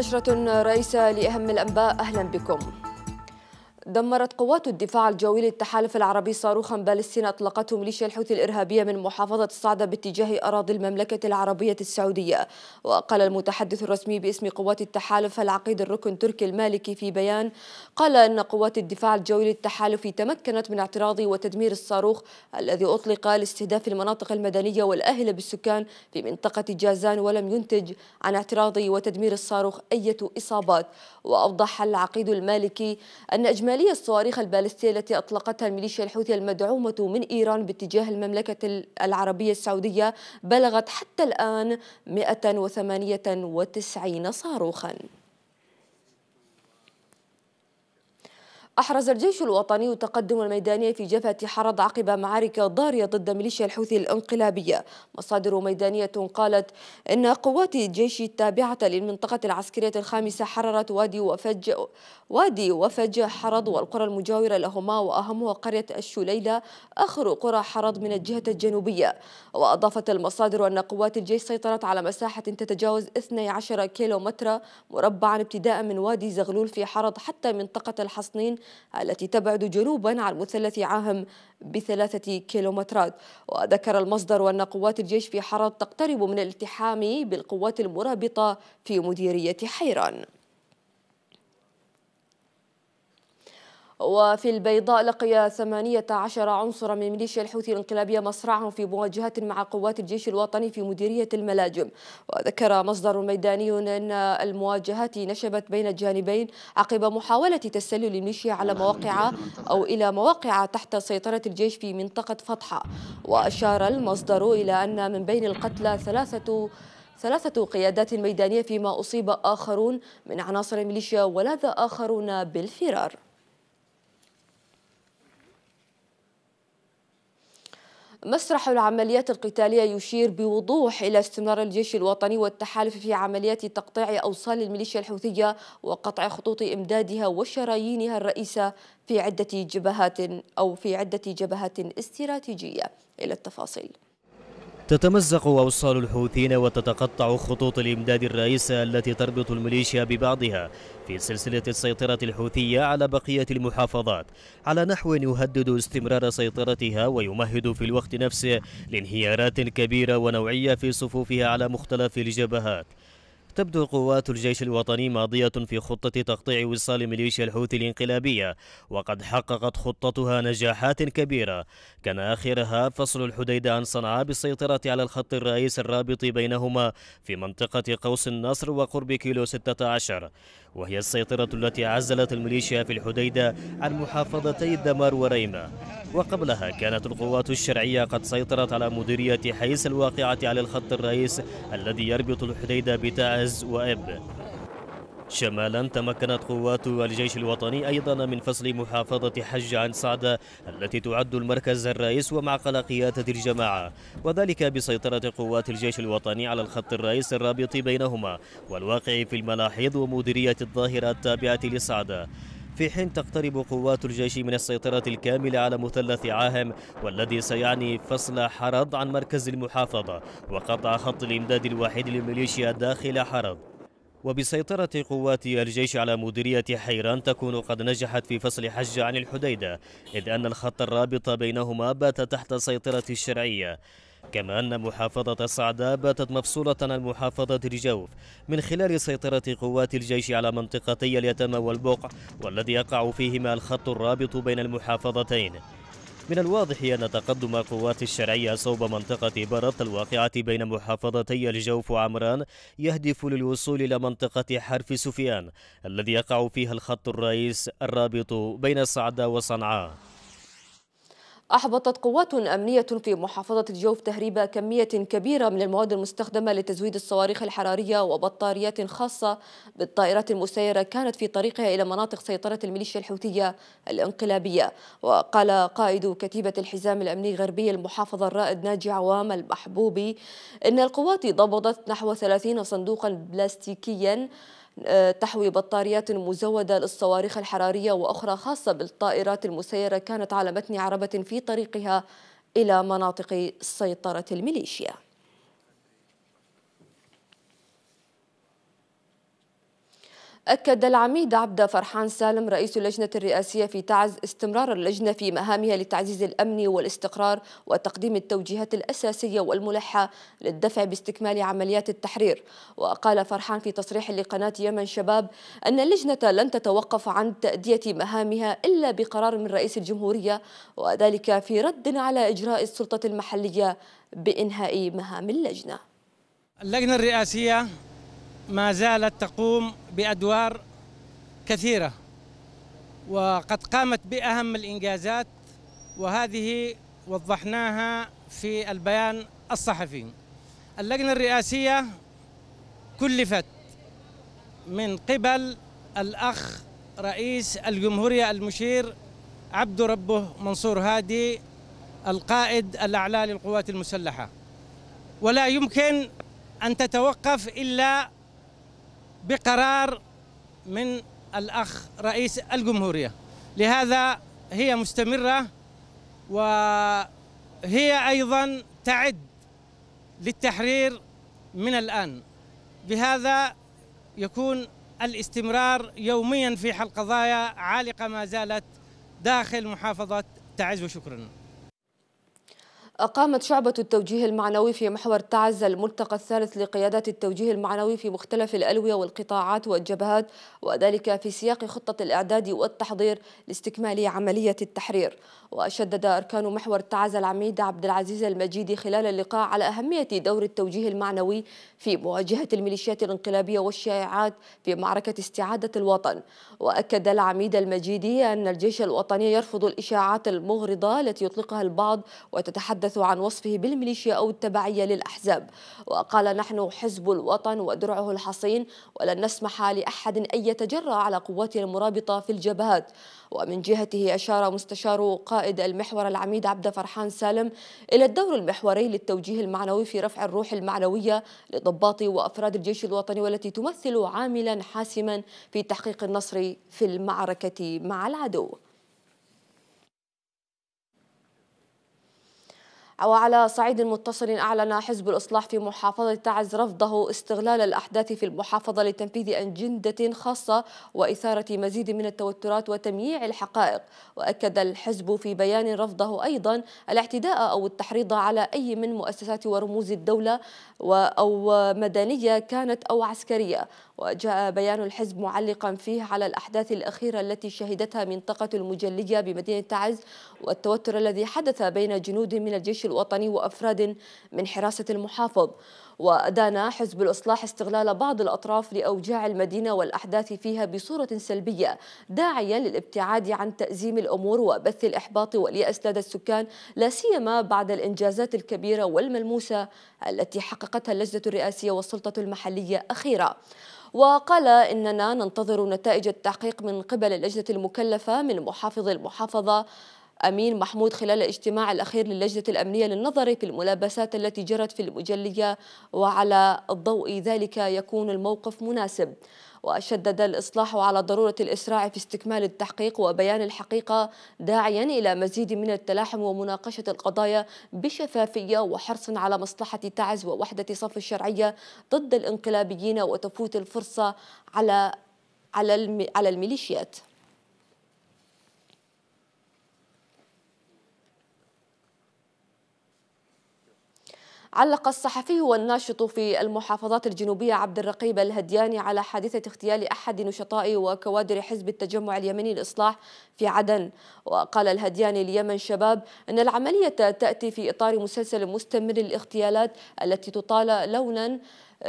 نشرة رئيسة لأهم الأنباء أهلا بكم دمرت قوات الدفاع الجوي للتحالف العربي صاروخا باليستيا اطلقته ميليشيا الحوثي الارهابيه من محافظه الصعده باتجاه اراضي المملكه العربيه السعوديه وقال المتحدث الرسمي باسم قوات التحالف العقيد الركن تركي المالكي في بيان قال ان قوات الدفاع الجوي للتحالف تمكنت من اعتراض وتدمير الصاروخ الذي اطلق لاستهداف المناطق المدنيه والاهله بالسكان في منطقه جازان ولم ينتج عن اعتراض وتدمير الصاروخ اي اصابات واوضح العقيد المالكي ان اجمالي عملية الصواريخ البالستية التي أطلقتها الميليشيا الحوثية المدعومة من إيران باتجاه المملكة العربية السعودية بلغت حتى الآن 198 صاروخاً أحرز الجيش الوطني التقدم الميداني في جبهة حرض عقب معارك ضارية ضد ميليشيا الحوثي الانقلابية مصادر ميدانية قالت إن قوات الجيش التابعة للمنطقة العسكرية الخامسة حررت وادي وفج وادي وفج حرض والقرى المجاورة لهما وأهمها قرية الشليلة آخر قرى حرض من الجهة الجنوبية وأضافت المصادر أن قوات الجيش سيطرت على مساحة تتجاوز 12 كيلومترا مربعا ابتداء من وادي زغلول في حرض حتى منطقة الحصنين التي تبعد جنوبا عن مثلث عاهم بثلاثة كيلومترات وذكر المصدر أن قوات الجيش في حرب تقترب من الالتحام بالقوات المرابطة في مديرية حيران وفي البيضاء لقي 18 عنصرا من ميليشيا الحوثي الانقلابية مصرعهم في مواجهة مع قوات الجيش الوطني في مديرية الملاجم وذكر مصدر ميداني أن المواجهات نشبت بين الجانبين عقب محاولة تسلل الميليشيا على مواقع أو إلى مواقع تحت سيطرة الجيش في منطقة فتحة وأشار المصدر إلى أن من بين القتلى ثلاثة ثلاثة قيادات ميدانية فيما أصيب آخرون من عناصر الميليشيا ولاذ آخرون بالفرار مسرح العمليات القتالية يشير بوضوح إلى استمرار الجيش الوطني والتحالف في عمليات تقطيع أوصال الميليشيا الحوثية وقطع خطوط إمدادها وشرايينها الرئيسة في عدة جبهات أو في عدة جبهات استراتيجية إلى التفاصيل تتمزق أوصال الحوثيين وتتقطع خطوط الإمداد الرئيسة التي تربط الميليشيا ببعضها في سلسلة السيطرة الحوثية على بقية المحافظات على نحو يهدد استمرار سيطرتها ويمهد في الوقت نفسه لانهيارات كبيرة ونوعية في صفوفها على مختلف الجبهات تبدو قوات الجيش الوطني ماضية في خطة تقطيع وصال ميليشيا الحوثي الانقلابية وقد حققت خطتها نجاحات كبيرة كان آخرها فصل الحديدة عن صنعاء بالسيطرة على الخط الرئيس الرابط بينهما في منطقة قوس النصر وقرب كيلو 16 وهي السيطرة التي عزلت الميليشيا في الحديدة عن محافظتي الدمار وريمة وقبلها كانت القوات الشرعية قد سيطرت على مديرية حيس الواقعة على الخط الرئيس الذي يربط الحديدة بتعز وإب شمالا تمكنت قوات الجيش الوطني أيضا من فصل محافظة حج عن صعدة التي تعد المركز الرئيس ومعقل قيادة الجماعة وذلك بسيطرة قوات الجيش الوطني على الخط الرئيس الرابط بينهما والواقع في الملاحيض ومديرية الظاهرة التابعة لصعدة في حين تقترب قوات الجيش من السيطرة الكاملة على مثلث عاهم والذي سيعني فصل حرض عن مركز المحافظة وقطع خط الإمداد الوحيد للميليشيا داخل حرض وبسيطرة قوات الجيش على مديرية حيران تكون قد نجحت في فصل حج عن الحديدة إذ أن الخط الرابط بينهما بات تحت سيطرة الشرعية كما أن محافظة صعدة باتت مفصولة عن محافظة الجوف من خلال سيطرة قوات الجيش على منطقتي اليتامى والبقع والذي يقع فيهما الخط الرابط بين المحافظتين من الواضح أن تقدم القوات الشرعية صوب منطقة برط الواقعة بين محافظتي الجوف وعمران يهدف للوصول إلى منطقة حرف سفيان الذي يقع فيها الخط الرئيس الرابط بين صعدة وصنعاء أحبطت قوات أمنية في محافظة الجوف تهريب كمية كبيرة من المواد المستخدمة لتزويد الصواريخ الحرارية وبطاريات خاصة بالطائرات المسيرة كانت في طريقها إلى مناطق سيطرة الميليشيا الحوثية الانقلابية وقال قائد كتيبة الحزام الأمني غربي المحافظة الرائد ناجي عوام المحبوبي إن القوات ضبطت نحو 30 صندوقا بلاستيكيا آه، تحوي بطاريات مزودة للصواريخ الحرارية وأخرى خاصة بالطائرات المسيرة كانت على متن عربة في طريقها إلى مناطق سيطرة الميليشيا أكد العميد عبد فرحان سالم رئيس اللجنة الرئاسية في تعز استمرار اللجنة في مهامها لتعزيز الأمن والاستقرار وتقديم التوجيهات الأساسية والملحة للدفع باستكمال عمليات التحرير وقال فرحان في تصريح لقناة يمن شباب أن اللجنة لن تتوقف عن تأدية مهامها إلا بقرار من رئيس الجمهورية وذلك في رد على إجراء السلطة المحلية بإنهاء مهام اللجنة اللجنة الرئاسية ما زالت تقوم بأدوار كثيرة وقد قامت بأهم الإنجازات وهذه وضحناها في البيان الصحفي اللجنة الرئاسية كلفت من قبل الأخ رئيس الجمهورية المشير عبد ربه منصور هادي القائد الأعلى للقوات المسلحة ولا يمكن أن تتوقف إلا بقرار من الأخ رئيس الجمهورية لهذا هي مستمرة وهي أيضا تعد للتحرير من الآن بهذا يكون الاستمرار يوميا في حل قضايا عالقة ما زالت داخل محافظة تعز وشكرا أقامت شعبة التوجيه المعنوي في محور تعز الملتقى الثالث لقيادات التوجيه المعنوي في مختلف الألوية والقطاعات والجبهات وذلك في سياق خطة الإعداد والتحضير لاستكمال عملية التحرير وشدد أركان محور تعز العميد عبد العزيز المجيدي خلال اللقاء على أهمية دور التوجيه المعنوي في مواجهة الميليشيات الانقلابية والشائعات في معركة استعادة الوطن وأكد العميد المجيدي أن الجيش الوطني يرفض الإشاعات المغرضة التي يطلقها البعض وتتحدث يتحدث عن وصفه بالميليشيا أو التبعية للأحزاب وقال نحن حزب الوطن ودرعه الحصين ولن نسمح لأحد أن يتجرأ على قواتنا المرابطة في الجبهات ومن جهته أشار مستشار قائد المحور العميد عبد فرحان سالم إلى الدور المحوري للتوجيه المعنوي في رفع الروح المعنوية لضباط وأفراد الجيش الوطني والتي تمثل عاملا حاسما في تحقيق النصر في المعركة مع العدو وعلى صعيد متصل أعلن حزب الإصلاح في محافظة تعز رفضه استغلال الأحداث في المحافظة لتنفيذ أجندة خاصة وإثارة مزيد من التوترات وتمييع الحقائق وأكد الحزب في بيان رفضه أيضا الاعتداء أو التحريض على أي من مؤسسات ورموز الدولة أو مدنية كانت أو عسكرية وجاء بيان الحزب معلقا فيه على الأحداث الأخيرة التي شهدتها منطقة المجلية بمدينة تعز والتوتر الذي حدث بين جنود من الجيش الوطني وأفراد من حراسة المحافظ وأدان حزب الإصلاح استغلال بعض الأطراف لأوجاع المدينة والأحداث فيها بصورة سلبية داعيا للابتعاد عن تأزيم الأمور وبث الإحباط واليأس لدى السكان لا سيما بعد الإنجازات الكبيرة والملموسة التي حققتها اللجنة الرئاسية والسلطة المحلية أخيرا وقال إننا ننتظر نتائج التحقيق من قبل اللجنة المكلفة من محافظ المحافظة أمين محمود خلال الاجتماع الأخير للجنة الأمنية للنظر في الملابسات التي جرت في المجلية وعلى ضوء ذلك يكون الموقف مناسب وشدد الإصلاح على ضرورة الإسراع في استكمال التحقيق وبيان الحقيقة داعيا إلى مزيد من التلاحم ومناقشة القضايا بشفافية وحرص على مصلحة تعز ووحدة صف الشرعية ضد الانقلابيين وتفوت الفرصة على على الميليشيات علق الصحفي والناشط في المحافظات الجنوبية عبد الرقيب الهدياني على حادثة اغتيال أحد نشطاء وكوادر حزب التجمع اليمني الإصلاح في عدن وقال الهدياني اليمن شباب أن العملية تأتي في إطار مسلسل مستمر للاغتيالات التي تطال لونا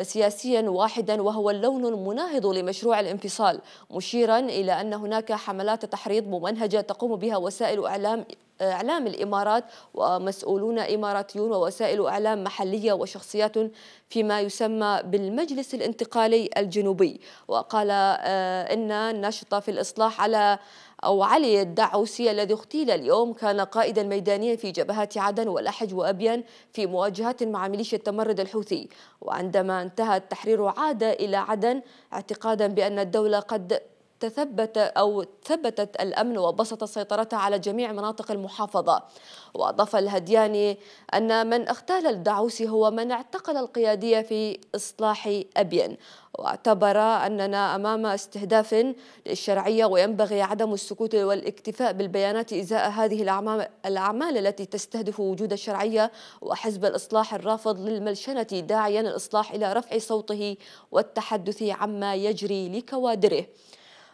سياسيا واحدا وهو اللون المناهض لمشروع الانفصال مشيرا إلى أن هناك حملات تحريض ممنهجة تقوم بها وسائل إعلام إعلام الإمارات ومسؤولون إماراتيون ووسائل إعلام محلية وشخصيات فيما يسمى بالمجلس الانتقالي الجنوبي وقال آه، إن الناشطة في الإصلاح على أو علي الدعوسي الذي اغتيل اليوم كان قائدا ميدانيا في جبهات عدن والأحج وأبين في مواجهات مع ميليشيا التمرد الحوثي وعندما انتهى التحرير عاد إلى عدن اعتقادا بأن الدولة قد تثبت أو ثبتت الأمن وبسط سيطرتها على جميع مناطق المحافظة وأضاف الهدياني أن من اغتال الدعوسي هو من اعتقل القيادية في إصلاح أبين واعتبر أننا أمام استهداف للشرعية وينبغي عدم السكوت والاكتفاء بالبيانات إزاء هذه الأعمال التي تستهدف وجود الشرعية وحزب الإصلاح الرافض للملشنة داعيا الإصلاح إلى رفع صوته والتحدث عما يجري لكوادره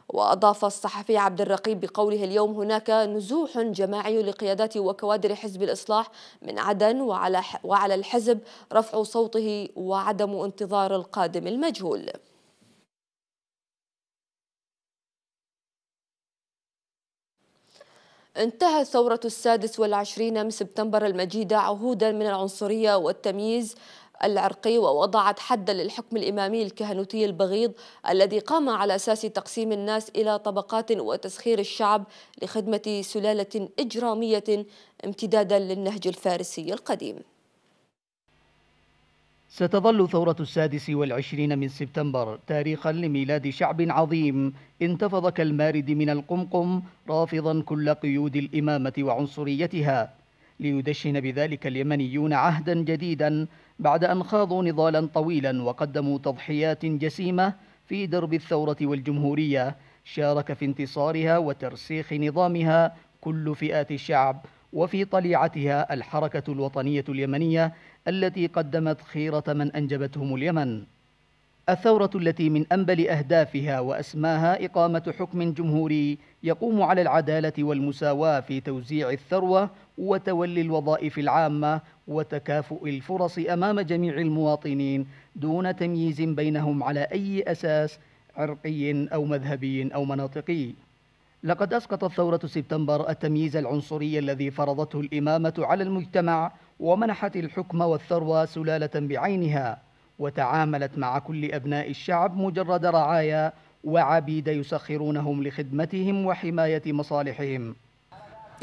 وأضاف الصحفي عبد الرقيب بقوله اليوم هناك نزوح جماعي لقيادات وكوادر حزب الإصلاح من عدن وعلى, وعلى الحزب رفع صوته وعدم انتظار القادم المجهول انتهت ثورة السادس والعشرين من سبتمبر المجيدة عهودا من العنصرية والتمييز العرقي ووضعت حدا للحكم الإمامي الكهنوتي البغيض الذي قام على أساس تقسيم الناس إلى طبقات وتسخير الشعب لخدمة سلالة إجرامية امتدادا للنهج الفارسي القديم ستظل ثورة السادس والعشرين من سبتمبر تاريخا لميلاد شعب عظيم انتفض كالمارد من القمقم رافضا كل قيود الإمامة وعنصريتها ليدشن بذلك اليمنيون عهدا جديدا بعد أن خاضوا نضالا طويلا وقدموا تضحيات جسيمة في درب الثورة والجمهورية شارك في انتصارها وترسيخ نظامها كل فئات الشعب وفي طليعتها الحركة الوطنية اليمنية التي قدمت خيرة من أنجبتهم اليمن الثورة التي من أنبل أهدافها وأسماها إقامة حكم جمهوري يقوم على العدالة والمساواة في توزيع الثروة وتولي الوظائف العامة وتكافؤ الفرص أمام جميع المواطنين دون تمييز بينهم على أي أساس عرقي أو مذهبي أو مناطقي لقد أسقطت ثورة سبتمبر التمييز العنصري الذي فرضته الإمامة على المجتمع ومنحت الحكم والثروة سلالة بعينها وتعاملت مع كل أبناء الشعب مجرد رعايا وعبيد يسخرونهم لخدمتهم وحماية مصالحهم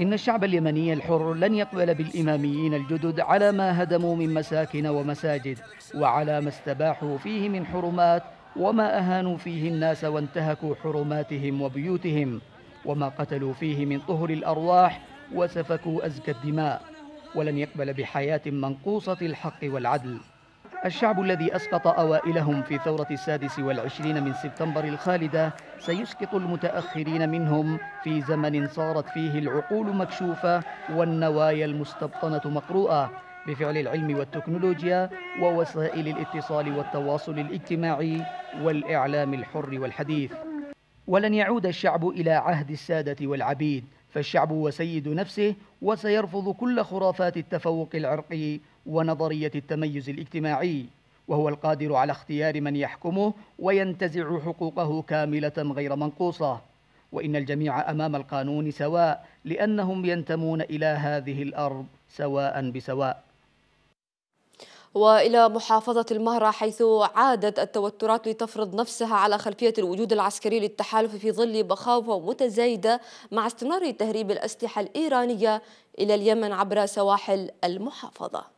إن الشعب اليمني الحر لن يقبل بالإماميين الجدد على ما هدموا من مساكن ومساجد وعلى ما استباحوا فيه من حرمات وما أهانوا فيه الناس وانتهكوا حرماتهم وبيوتهم وما قتلوا فيه من طهر الأرواح وسفكوا أزكى الدماء ولن يقبل بحياة منقوصة الحق والعدل الشعب الذي أسقط أوائلهم في ثورة السادس والعشرين من سبتمبر الخالدة سيسقط المتأخرين منهم في زمن صارت فيه العقول مكشوفة والنوايا المستبطنة مقروءة بفعل العلم والتكنولوجيا ووسائل الاتصال والتواصل الاجتماعي والإعلام الحر والحديث ولن يعود الشعب إلى عهد السادة والعبيد فالشعب هو سيد نفسه وسيرفض كل خرافات التفوق العرقي ونظريه التميز الاجتماعي وهو القادر على اختيار من يحكمه وينتزع حقوقه كامله غير منقوصه وان الجميع امام القانون سواء لانهم ينتمون الى هذه الارض سواء بسواء والى محافظه المهره حيث عادت التوترات لتفرض نفسها على خلفيه الوجود العسكري للتحالف في ظل مخاوف متزايده مع استمرار تهريب الاسلحه الايرانيه الى اليمن عبر سواحل المحافظه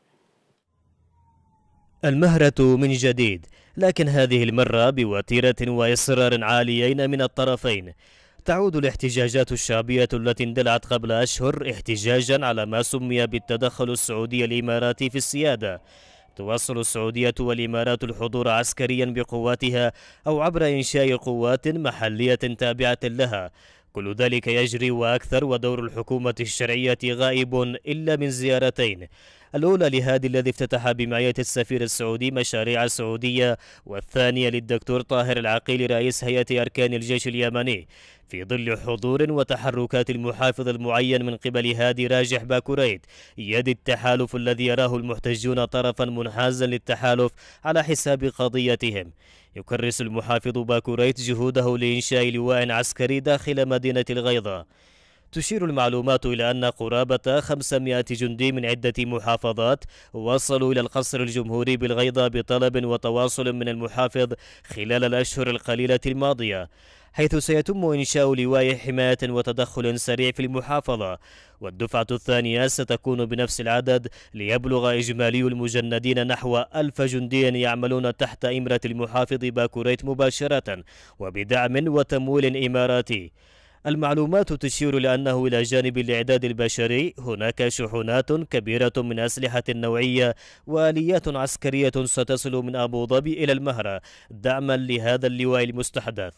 المهرة من جديد لكن هذه المرة بوتيرة وإصرار عاليين من الطرفين تعود الاحتجاجات الشعبية التي اندلعت قبل أشهر احتجاجا على ما سمي بالتدخل السعودي الإماراتي في السيادة تواصل السعودية والإمارات الحضور عسكريا بقواتها أو عبر إنشاء قوات محلية تابعة لها كل ذلك يجري وأكثر ودور الحكومة الشرعية غائب إلا من زيارتين الأولى لهادي الذي افتتح بمعية السفير السعودي مشاريع سعودية والثانية للدكتور طاهر العقيل رئيس هيئة أركان الجيش اليمني في ظل حضور وتحركات المحافظ المعين من قبل هادي راجح باكوريت يد التحالف الذي يراه المحتجون طرفا منحازا للتحالف على حساب قضيتهم يكرس المحافظ باكوريت جهوده لإنشاء لواء عسكري داخل مدينة الغيضة تشير المعلومات إلى أن قرابة 500 جندي من عدة محافظات وصلوا إلى القصر الجمهوري بالغيضة بطلب وتواصل من المحافظ خلال الأشهر القليلة الماضية حيث سيتم إنشاء لواء حماية وتدخل سريع في المحافظة والدفعة الثانية ستكون بنفس العدد ليبلغ إجمالي المجندين نحو ألف جندي يعملون تحت إمرة المحافظ باكوريت مباشرة وبدعم وتمويل إماراتي المعلومات تشير لأنه إلى جانب الإعداد البشري هناك شحنات كبيرة من أسلحة نوعية وآليات عسكرية ستصل من أبو ظبي إلى المهرة دعما لهذا اللواء المستحدث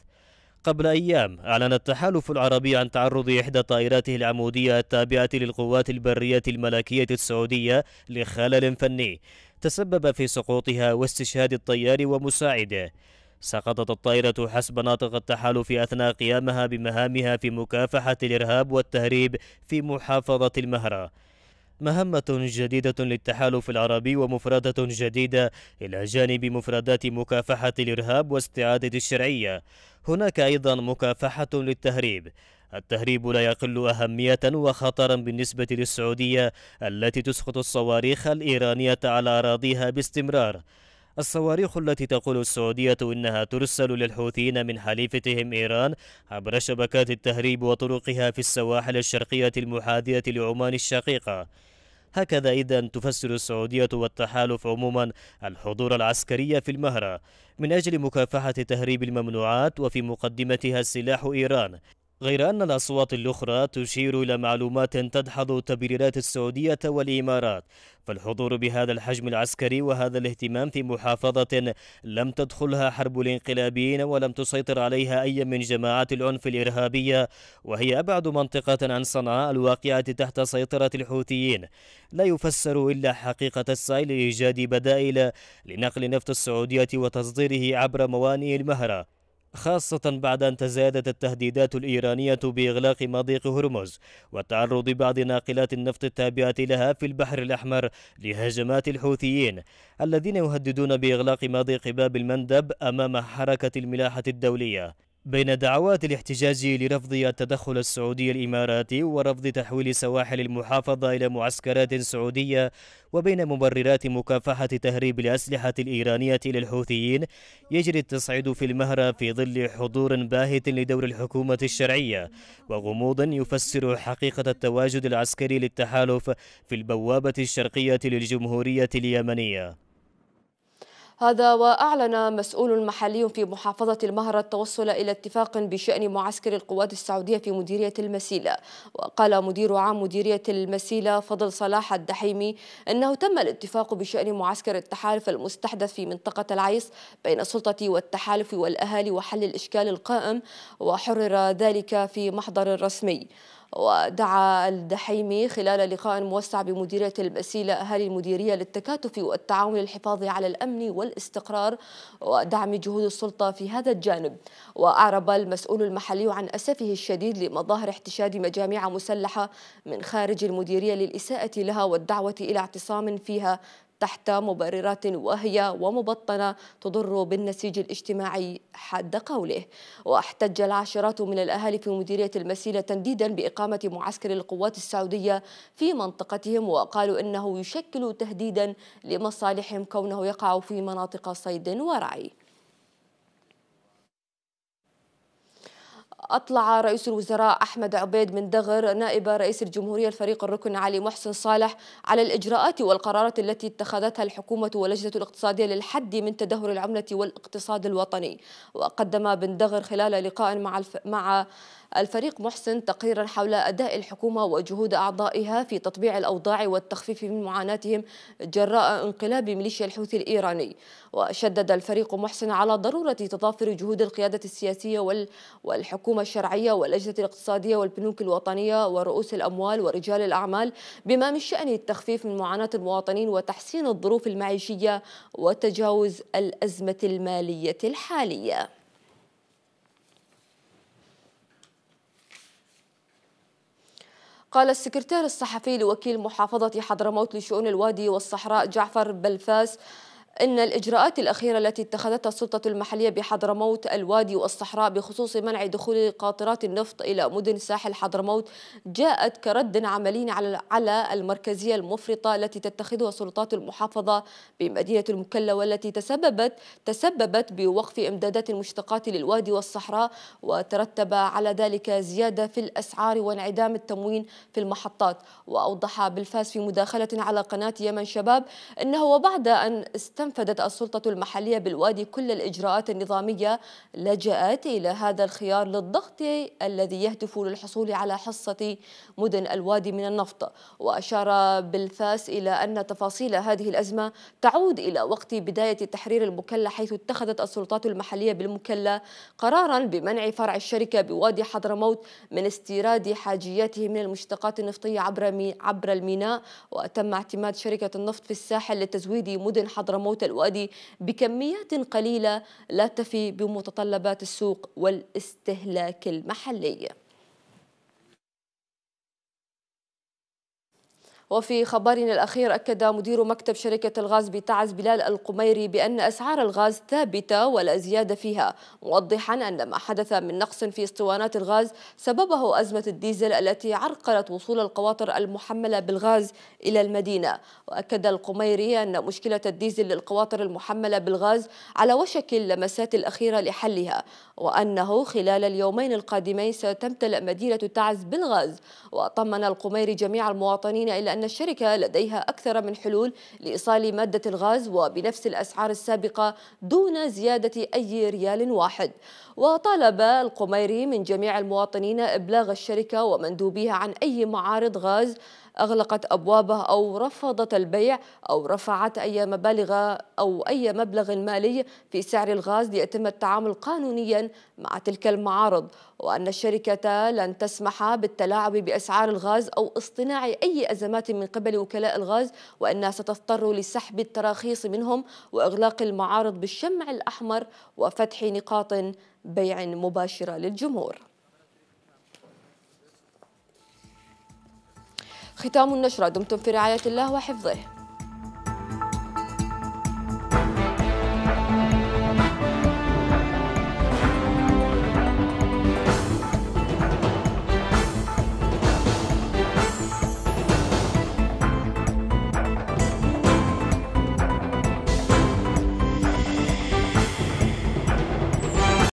قبل أيام أعلن التحالف العربي عن تعرض إحدى طائراته العمودية التابعة للقوات البرية الملكية السعودية لخلل فني تسبب في سقوطها واستشهاد الطيار ومساعده سقطت الطائرة حسب ناطق التحالف أثناء قيامها بمهامها في مكافحة الإرهاب والتهريب في محافظة المهرة مهمة جديدة للتحالف العربي ومفردة جديدة إلى جانب مفردات مكافحة الإرهاب واستعادة الشرعية هناك أيضا مكافحة للتهريب التهريب لا يقل أهمية وخطرا بالنسبة للسعودية التي تسقط الصواريخ الإيرانية على أراضيها باستمرار الصواريخ التي تقول السعودية إنها ترسل للحوثيين من حليفتهم إيران عبر شبكات التهريب وطرقها في السواحل الشرقية المحاذية لعمان الشقيقة هكذا إذا تفسر السعودية والتحالف عموما الحضور العسكري في المهرة من أجل مكافحة تهريب الممنوعات وفي مقدمتها سلاح إيران غير أن الأصوات الأخرى تشير إلى معلومات تدحض تبريرات السعودية والإمارات فالحضور بهذا الحجم العسكري وهذا الاهتمام في محافظة لم تدخلها حرب الانقلابيين ولم تسيطر عليها أي من جماعات العنف الإرهابية وهي أبعد منطقة عن صنعاء الواقعة تحت سيطرة الحوثيين لا يفسر إلا حقيقة السعي لإيجاد بدائل لنقل نفط السعودية وتصديره عبر موانئ المهرة خاصة بعد أن تزايدت التهديدات الإيرانية بإغلاق مضيق هرمز وتعرض بعض ناقلات النفط التابعة لها في البحر الأحمر لهجمات الحوثيين الذين يهددون بإغلاق مضيق باب المندب أمام حركة الملاحة الدولية بين دعوات الاحتجاج لرفض التدخل السعودي الإماراتي ورفض تحويل سواحل المحافظة إلى معسكرات سعودية وبين مبررات مكافحة تهريب الأسلحة الإيرانية للحوثيين يجري التصعيد في المهرة في ظل حضور باهت لدور الحكومة الشرعية وغموض يفسر حقيقة التواجد العسكري للتحالف في البوابة الشرقية للجمهورية اليمنية هذا وأعلن مسؤول محلي في محافظة المهرة التوصل إلى اتفاق بشأن معسكر القوات السعودية في مديرية المسيلة وقال مدير عام مديرية المسيلة فضل صلاح الدحيمي أنه تم الاتفاق بشأن معسكر التحالف المستحدث في منطقة العيس بين السلطة والتحالف والأهالي وحل الإشكال القائم وحرر ذلك في محضر رسمي ودعا الدحيمي خلال لقاء موسع بمديرية البسيلة أهالي المديرية للتكاتف والتعاون للحفاظ على الأمن والاستقرار ودعم جهود السلطة في هذا الجانب وأعرب المسؤول المحلي عن أسفه الشديد لمظاهر احتشاد مجاميع مسلحة من خارج المديرية للإساءة لها والدعوة إلى اعتصام فيها تحت مبررات واهية ومبطنة تضر بالنسيج الاجتماعي حد قوله واحتج العشرات من الأهالي في مديرية المسيلة تنديدا بإقامة معسكر القوات السعودية في منطقتهم وقالوا إنه يشكل تهديدا لمصالحهم كونه يقع في مناطق صيد ورعي أطلع رئيس الوزراء أحمد عبيد من دغر نائب رئيس الجمهورية الفريق الركن علي محسن صالح على الإجراءات والقرارات التي اتخذتها الحكومة واللجنة الاقتصادية للحد من تدهور العملة والاقتصاد الوطني وقدم بن دغر خلال لقاء مع الف... مع الفريق محسن تقريرا حول أداء الحكومة وجهود أعضائها في تطبيع الأوضاع والتخفيف من معاناتهم جراء انقلاب ميليشيا الحوثي الإيراني وشدد الفريق محسن على ضرورة تضافر جهود القيادة السياسية والحكومة الحكومة الشرعية والأجهزة الاقتصادية والبنوك الوطنية ورؤوس الأموال ورجال الأعمال بما من شأنه التخفيف من معاناة المواطنين وتحسين الظروف المعيشية وتجاوز الأزمة المالية الحالية قال السكرتير الصحفي لوكيل محافظة حضرموت لشؤون الوادي والصحراء جعفر بلفاس أن الإجراءات الأخيرة التي اتخذتها السلطة المحلية بحضرموت الوادي والصحراء بخصوص منع دخول قاطرات النفط إلى مدن ساحل حضرموت جاءت كرد عملي على المركزية المفرطة التي تتخذها سلطات المحافظة بمدينة المكلا والتي تسببت تسببت بوقف إمدادات المشتقات للوادي والصحراء وترتب على ذلك زيادة في الأسعار وانعدام التموين في المحطات وأوضح بالفاس في مداخلة على قناة يمن شباب أنه وبعد أن استمع استنفذت السلطة المحلية بالوادي كل الإجراءات النظامية لجأت إلى هذا الخيار للضغط الذي يهدف للحصول على حصة مدن الوادي من النفط وأشار بالفاس إلى أن تفاصيل هذه الأزمة تعود إلى وقت بداية تحرير المكلة حيث اتخذت السلطات المحلية بالمكلة قرارا بمنع فرع الشركة بوادي حضرموت من استيراد حاجياته من المشتقات النفطية عبر عبر الميناء وتم اعتماد شركة النفط في الساحل لتزويد مدن حضرموت حوت الوادي بكميات قليلة لا تفي بمتطلبات السوق والاستهلاك المحلي وفي خبرنا الأخير أكد مدير مكتب شركة الغاز بتعز بلال القميري بأن أسعار الغاز ثابتة ولا زيادة فيها موضحا أن ما حدث من نقص في اسطوانات الغاز سببه أزمة الديزل التي عرقلت وصول القواطر المحملة بالغاز إلى المدينة وأكد القميري أن مشكلة الديزل للقواطر المحملة بالغاز على وشك اللمسات الأخيرة لحلها وأنه خلال اليومين القادمين ستمتلئ مدينة تعز بالغاز وطمن القميري جميع المواطنين إلى أن أن الشركة لديها أكثر من حلول لإيصال مادة الغاز وبنفس الأسعار السابقة دون زيادة أي ريال واحد وطالب القميري من جميع المواطنين إبلاغ الشركة ومندوبيها عن أي معارض غاز أغلقت أبوابه أو رفضت البيع أو رفعت أي مبالغ أو أي مبلغ مالي في سعر الغاز ليتم التعامل قانونيا مع تلك المعارض وأن الشركة لن تسمح بالتلاعب بأسعار الغاز أو اصطناع أي أزمات من قبل وكلاء الغاز وأنها ستضطر لسحب التراخيص منهم وإغلاق المعارض بالشمع الأحمر وفتح نقاط بيع مباشرة للجمهور ختام النشرة دمتم في رعاية الله وحفظه